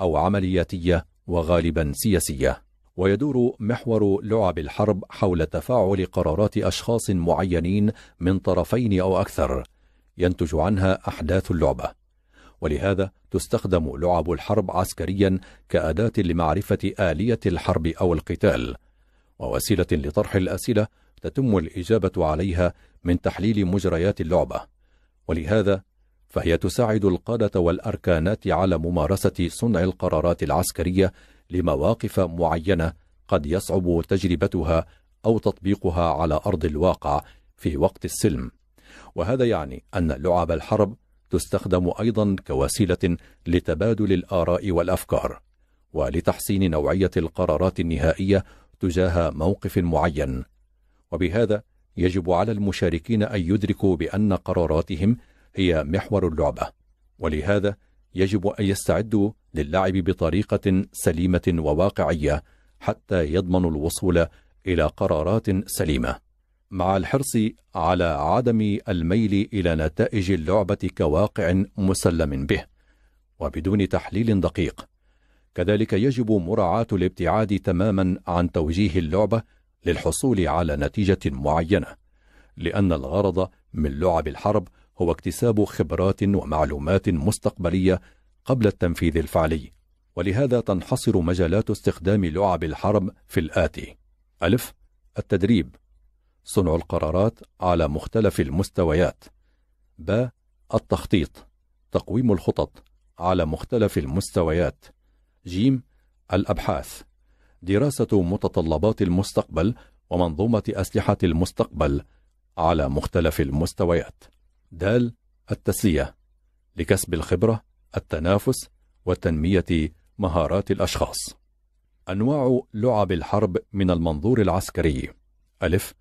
أو عملياتية وغالبا سياسية ويدور محور لعب الحرب حول تفاعل قرارات أشخاص معينين من طرفين أو أكثر ينتج عنها أحداث اللعبة ولهذا تستخدم لعب الحرب عسكريا كأداة لمعرفة آلية الحرب أو القتال ووسيلة لطرح الأسئلة تتم الإجابة عليها من تحليل مجريات اللعبة ولهذا فهي تساعد القادة والأركانات على ممارسة صنع القرارات العسكرية لمواقف معينة قد يصعب تجربتها أو تطبيقها على أرض الواقع في وقت السلم وهذا يعني أن لعب الحرب تستخدم أيضا كوسيلة لتبادل الآراء والأفكار ولتحسين نوعية القرارات النهائية تجاه موقف معين وبهذا يجب على المشاركين أن يدركوا بأن قراراتهم هي محور اللعبة ولهذا يجب أن يستعدوا للعب بطريقة سليمة وواقعية حتى يضمنوا الوصول إلى قرارات سليمة مع الحرص على عدم الميل إلى نتائج اللعبة كواقع مسلم به وبدون تحليل دقيق كذلك يجب مراعاة الابتعاد تماما عن توجيه اللعبة للحصول على نتيجة معينة لأن الغرض من لعب الحرب هو اكتساب خبرات ومعلومات مستقبلية قبل التنفيذ الفعلي ولهذا تنحصر مجالات استخدام لعب الحرب في الآتي ألف التدريب صنع القرارات على مختلف المستويات ب التخطيط تقويم الخطط على مختلف المستويات جيم الأبحاث دراسة متطلبات المستقبل ومنظومة أسلحة المستقبل على مختلف المستويات دال التسلية لكسب الخبرة التنافس وتنمية مهارات الأشخاص أنواع لعب الحرب من المنظور العسكري ألف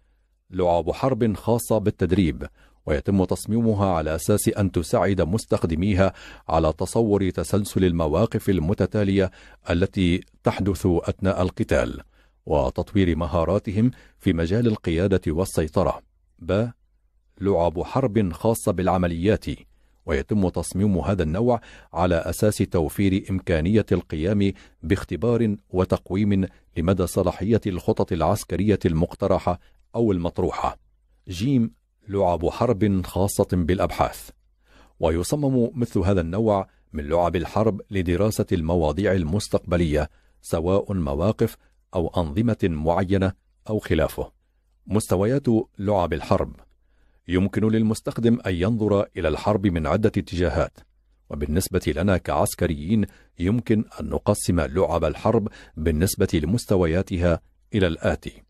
لعب حرب خاصة بالتدريب ويتم تصميمها على أساس أن تساعد مستخدميها على تصور تسلسل المواقف المتتالية التي تحدث أثناء القتال وتطوير مهاراتهم في مجال القيادة والسيطرة ب لعب حرب خاصة بالعمليات ويتم تصميم هذا النوع على أساس توفير إمكانية القيام باختبار وتقويم لمدى صلاحية الخطط العسكرية المقترحة أو المطروحة جيم لعب حرب خاصة بالأبحاث ويصمم مثل هذا النوع من لعب الحرب لدراسة المواضيع المستقبلية سواء مواقف أو أنظمة معينة أو خلافه مستويات لعب الحرب يمكن للمستخدم أن ينظر إلى الحرب من عدة اتجاهات وبالنسبة لنا كعسكريين يمكن أن نقسم لعب الحرب بالنسبة لمستوياتها إلى الآتي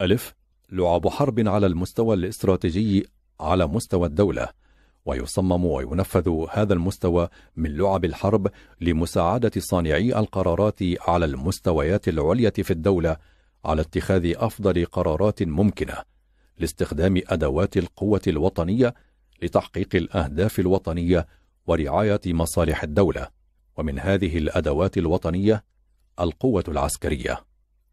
ألف لعب حرب على المستوى الاستراتيجي على مستوى الدولة ويصمم وينفذ هذا المستوى من لعب الحرب لمساعدة صانعي القرارات على المستويات العليا في الدولة على اتخاذ أفضل قرارات ممكنة لاستخدام أدوات القوة الوطنية لتحقيق الأهداف الوطنية ورعاية مصالح الدولة ومن هذه الأدوات الوطنية القوة العسكرية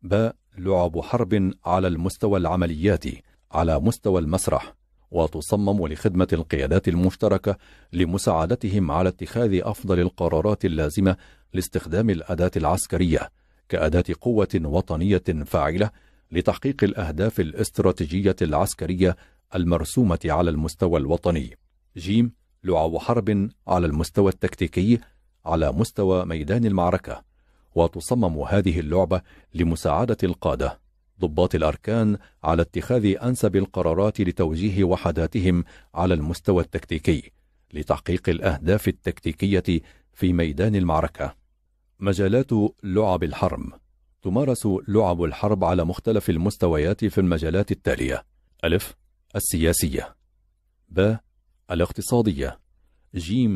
ب لعب حرب على المستوى العملياتي على مستوى المسرح وتصمم لخدمة القيادات المشتركة لمساعدتهم على اتخاذ أفضل القرارات اللازمة لاستخدام الأداة العسكرية كأداة قوة وطنية فاعلة لتحقيق الأهداف الاستراتيجية العسكرية المرسومة على المستوى الوطني جيم لعب حرب على المستوى التكتيكي على مستوى ميدان المعركة وتصمم هذه اللعبة لمساعدة القادة ضباط الأركان على اتخاذ أنسب القرارات لتوجيه وحداتهم على المستوى التكتيكي لتحقيق الأهداف التكتيكية في ميدان المعركة مجالات لعب الحرم تمارس لعب الحرب على مختلف المستويات في المجالات التالية ألف السياسية ب الاقتصادية ج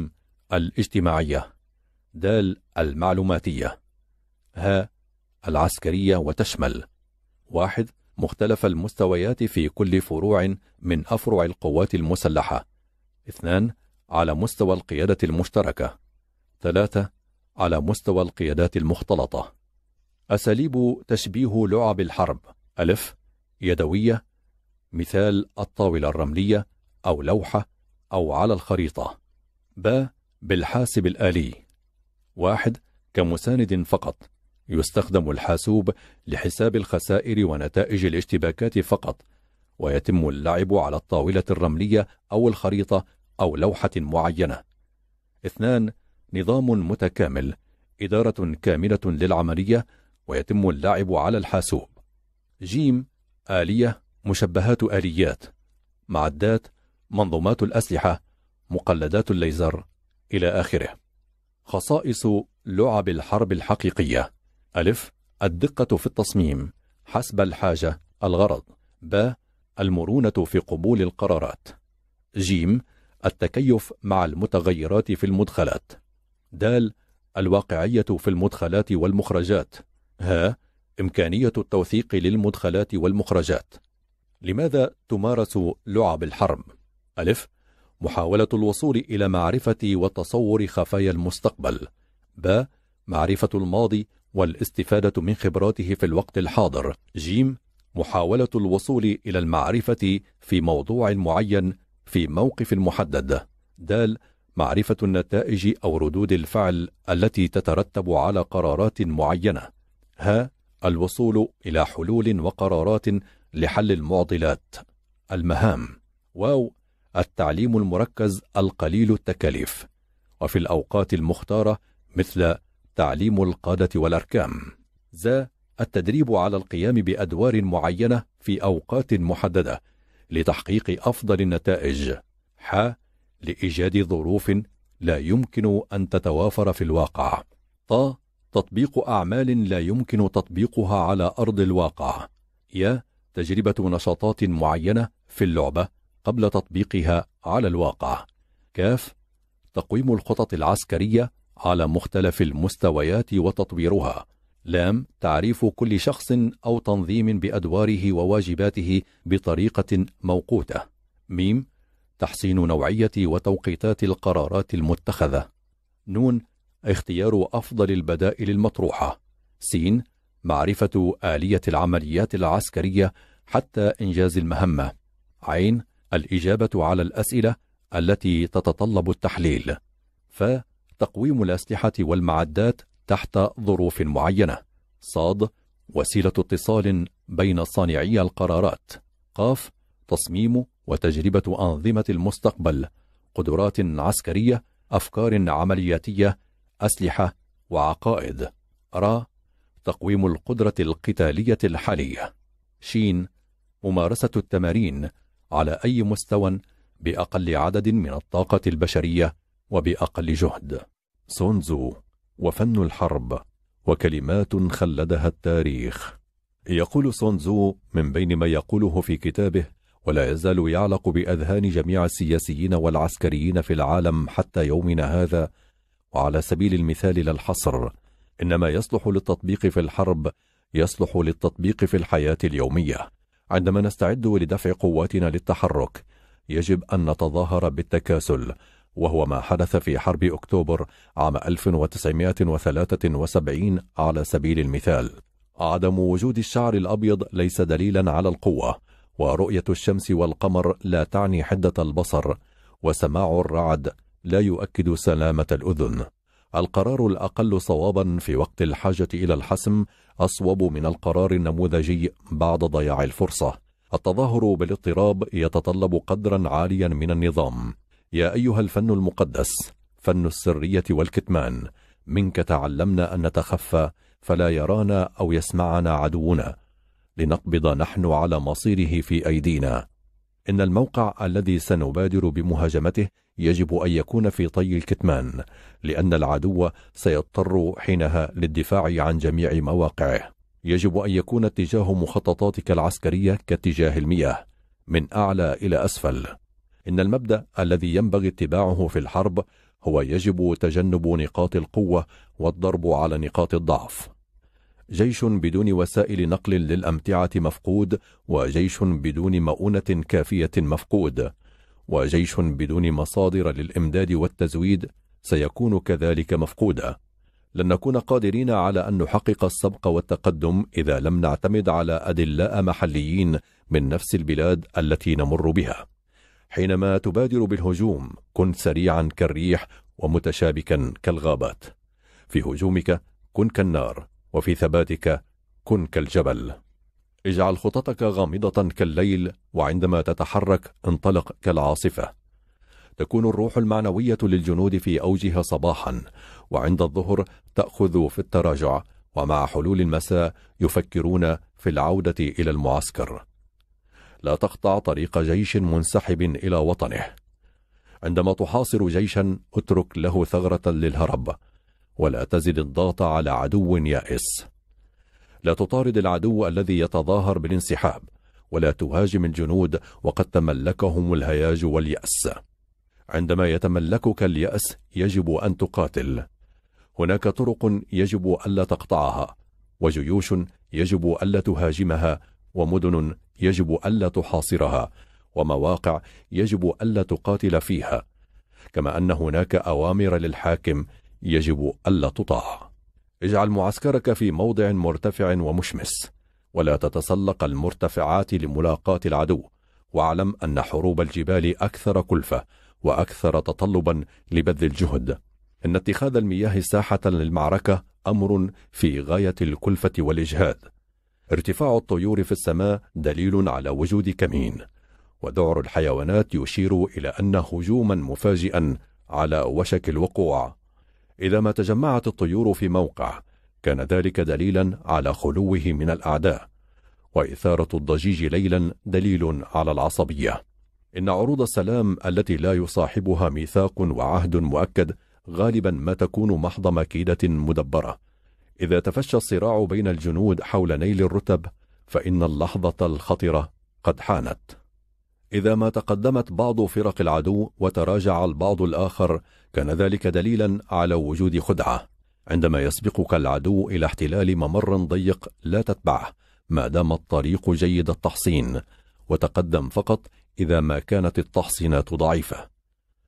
الاجتماعية د المعلوماتية ها العسكرية وتشمل واحد مختلف المستويات في كل فروع من أفرع القوات المسلحة اثنان على مستوى القيادة المشتركة ثلاثة على مستوى القيادات المختلطة أساليب تشبيه لعب الحرب ألف يدوية مثال الطاولة الرملية أو لوحة أو على الخريطة ب بالحاسب الآلي واحد كمساند فقط يستخدم الحاسوب لحساب الخسائر ونتائج الاشتباكات فقط ويتم اللعب على الطاولة الرملية أو الخريطة أو لوحة معينة اثنان نظام متكامل إدارة كاملة للعملية ويتم اللعب على الحاسوب جيم آلية مشبهات آليات معدات منظومات الأسلحة مقلدات الليزر إلى آخره خصائص لعب الحرب الحقيقية ألف الدقة في التصميم حسب الحاجة الغرض ب المرونة في قبول القرارات ج التكيف مع المتغيرات في المدخلات د الواقعية في المدخلات والمخرجات ه إمكانية التوثيق للمدخلات والمخرجات لماذا تمارس لعب الحرب؟ ألف محاولة الوصول إلى معرفة وتصور خفايا المستقبل ب معرفة الماضي والاستفادة من خبراته في الوقت الحاضر جيم محاولة الوصول إلى المعرفة في موضوع معين في موقف محدد دال معرفة النتائج أو ردود الفعل التي تترتب على قرارات معينة ها الوصول إلى حلول وقرارات لحل المعضلات المهام واو التعليم المركز القليل التكاليف وفي الأوقات المختارة مثل تعليم القادة والأركام ز التدريب على القيام بأدوار معينة في أوقات محددة لتحقيق أفضل النتائج ح لإيجاد ظروف لا يمكن أن تتوافر في الواقع ط تطبيق أعمال لا يمكن تطبيقها على أرض الواقع ي تجربة نشاطات معينة في اللعبة قبل تطبيقها على الواقع كاف تقويم الخطط العسكرية على مختلف المستويات وتطويرها لام تعريف كل شخص أو تنظيم بأدواره وواجباته بطريقة موقوتة ميم تحسين نوعية وتوقيتات القرارات المتخذة نون اختيار أفضل البدائل المطروحة سين معرفة آلية العمليات العسكرية حتى إنجاز المهمة عين الإجابة على الأسئلة التي تتطلب التحليل ف تقويم الأسلحة والمعدات تحت ظروف معينة صاد وسيلة اتصال بين صانعي القرارات قاف تصميم وتجربة أنظمة المستقبل قدرات عسكرية أفكار عملياتية أسلحة وعقائد را تقويم القدرة القتالية الحالية شين ممارسة التمارين على أي مستوى بأقل عدد من الطاقة البشرية وبأقل جهد سونزو وفن الحرب وكلمات خلدها التاريخ يقول سونزو من بين ما يقوله في كتابه ولا يزال يعلق بأذهان جميع السياسيين والعسكريين في العالم حتى يومنا هذا وعلى سبيل المثال لا الحصر إن ما يصلح للتطبيق في الحرب يصلح للتطبيق في الحياة اليومية عندما نستعد لدفع قواتنا للتحرك يجب أن نتظاهر بالتكاسل وهو ما حدث في حرب أكتوبر عام 1973 على سبيل المثال عدم وجود الشعر الأبيض ليس دليلا على القوة ورؤية الشمس والقمر لا تعني حدة البصر وسماع الرعد لا يؤكد سلامة الأذن القرار الأقل صوابا في وقت الحاجة إلى الحسم أصوب من القرار النموذجي بعد ضياع الفرصة التظاهر بالاضطراب يتطلب قدرا عاليا من النظام يا أيها الفن المقدس فن السرية والكتمان منك تعلمنا أن نتخفى فلا يرانا أو يسمعنا عدونا لنقبض نحن على مصيره في أيدينا إن الموقع الذي سنبادر بمهاجمته يجب أن يكون في طي الكتمان لأن العدو سيضطر حينها للدفاع عن جميع مواقعه يجب أن يكون اتجاه مخططاتك العسكرية كاتجاه المياه من أعلى إلى أسفل إن المبدأ الذي ينبغي اتباعه في الحرب هو يجب تجنب نقاط القوة والضرب على نقاط الضعف جيش بدون وسائل نقل للأمتعة مفقود وجيش بدون مؤونة كافية مفقود وجيش بدون مصادر للإمداد والتزويد سيكون كذلك مفقودا لن نكون قادرين على أن نحقق السبق والتقدم إذا لم نعتمد على أدلاء محليين من نفس البلاد التي نمر بها حينما تبادر بالهجوم كن سريعا كالريح ومتشابكا كالغابات في هجومك كن كالنار وفي ثباتك كن كالجبل اجعل خططك غامضة كالليل وعندما تتحرك انطلق كالعاصفة تكون الروح المعنوية للجنود في أوجها صباحا وعند الظهر تأخذ في التراجع ومع حلول المساء يفكرون في العودة إلى المعسكر لا تقطع طريق جيش منسحب إلى وطنه عندما تحاصر جيشا اترك له ثغرة للهرب ولا تزد الضغط على عدو يائس لا تطارد العدو الذي يتظاهر بالانسحاب ولا تهاجم الجنود وقد تملكهم الهياج واليأس عندما يتملكك اليأس يجب أن تقاتل هناك طرق يجب ألا تقطعها وجيوش يجب ألا تهاجمها ومدن يجب ألا تحاصرها ومواقع يجب ألا تقاتل فيها كما أن هناك أوامر للحاكم يجب ألا تطاع اجعل معسكرك في موضع مرتفع ومشمس ولا تتسلق المرتفعات لملاقاة العدو واعلم أن حروب الجبال أكثر كلفة وأكثر تطلبا لبذل الجهد إن اتخاذ المياه ساحة للمعركة أمر في غاية الكلفة والإجهاد ارتفاع الطيور في السماء دليل على وجود كمين وذعر الحيوانات يشير إلى أن هجوما مفاجئا على وشك الوقوع إذا ما تجمعت الطيور في موقع كان ذلك دليلا على خلوه من الأعداء وإثارة الضجيج ليلا دليل على العصبية إن عروض السلام التي لا يصاحبها ميثاق وعهد مؤكد غالبا ما تكون محض مكيدة مدبرة إذا تفشى الصراع بين الجنود حول نيل الرتب فإن اللحظة الخطرة قد حانت إذا ما تقدمت بعض فرق العدو وتراجع البعض الآخر كان ذلك دليلا على وجود خدعة عندما يسبقك العدو إلى احتلال ممر ضيق لا تتبعه ما دام الطريق جيد التحصين وتقدم فقط إذا ما كانت التحصينات ضعيفة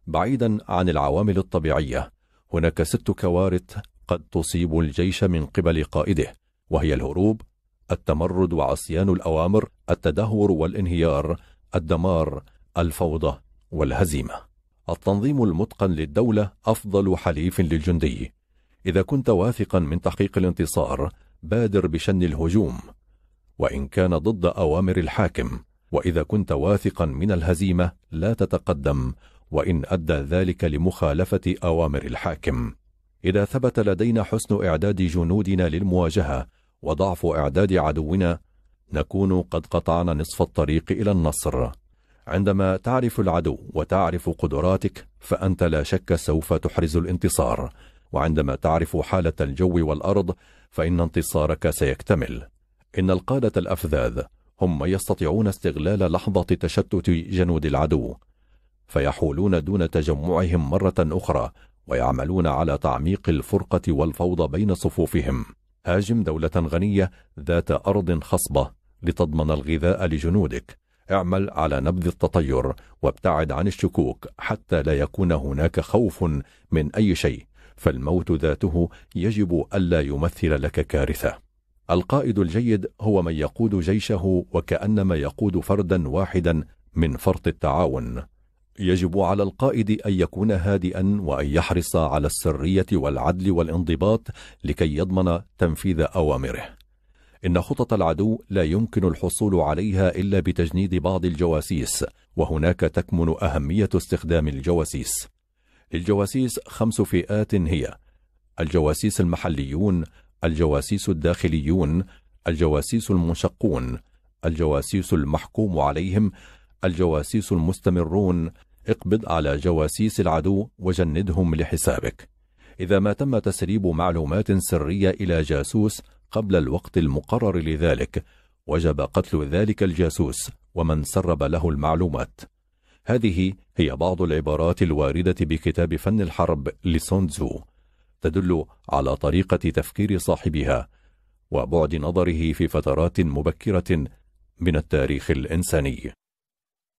بعيدا عن العوامل الطبيعية هناك ست كوارث قد تصيب الجيش من قبل قائده وهي الهروب التمرد وعصيان الأوامر التدهور والانهيار الدمار الفوضى والهزيمة التنظيم المتقن للدولة أفضل حليف للجندي إذا كنت واثقا من تحقيق الانتصار بادر بشن الهجوم وإن كان ضد أوامر الحاكم وإذا كنت واثقا من الهزيمة لا تتقدم وإن أدى ذلك لمخالفة أوامر الحاكم إذا ثبت لدينا حسن إعداد جنودنا للمواجهة وضعف إعداد عدونا نكون قد قطعنا نصف الطريق إلى النصر عندما تعرف العدو وتعرف قدراتك فأنت لا شك سوف تحرز الانتصار وعندما تعرف حالة الجو والأرض فإن انتصارك سيكتمل إن القادة الأفذاذ هم يستطيعون استغلال لحظة تشتت جنود العدو فيحولون دون تجمعهم مرة أخرى ويعملون على تعميق الفرقة والفوضى بين صفوفهم هاجم دولة غنية ذات أرض خصبة لتضمن الغذاء لجنودك اعمل على نبذ التطير وابتعد عن الشكوك حتى لا يكون هناك خوف من أي شيء فالموت ذاته يجب ألا يمثل لك كارثة القائد الجيد هو من يقود جيشه وكأنما يقود فردا واحدا من فرط التعاون يجب على القائد أن يكون هادئا وأن يحرص على السرية والعدل والانضباط لكي يضمن تنفيذ أوامره إن خطط العدو لا يمكن الحصول عليها إلا بتجنيد بعض الجواسيس وهناك تكمن أهمية استخدام الجواسيس الجواسيس خمس فئات هي الجواسيس المحليون الجواسيس الداخليون الجواسيس المنشقون الجواسيس المحكوم عليهم الجواسيس المستمرون اقبض على جواسيس العدو وجندهم لحسابك إذا ما تم تسريب معلومات سرية إلى جاسوس قبل الوقت المقرر لذلك وجب قتل ذلك الجاسوس ومن سرب له المعلومات هذه هي بعض العبارات الواردة بكتاب فن الحرب لسونزو تدل على طريقة تفكير صاحبها وبعد نظره في فترات مبكرة من التاريخ الإنساني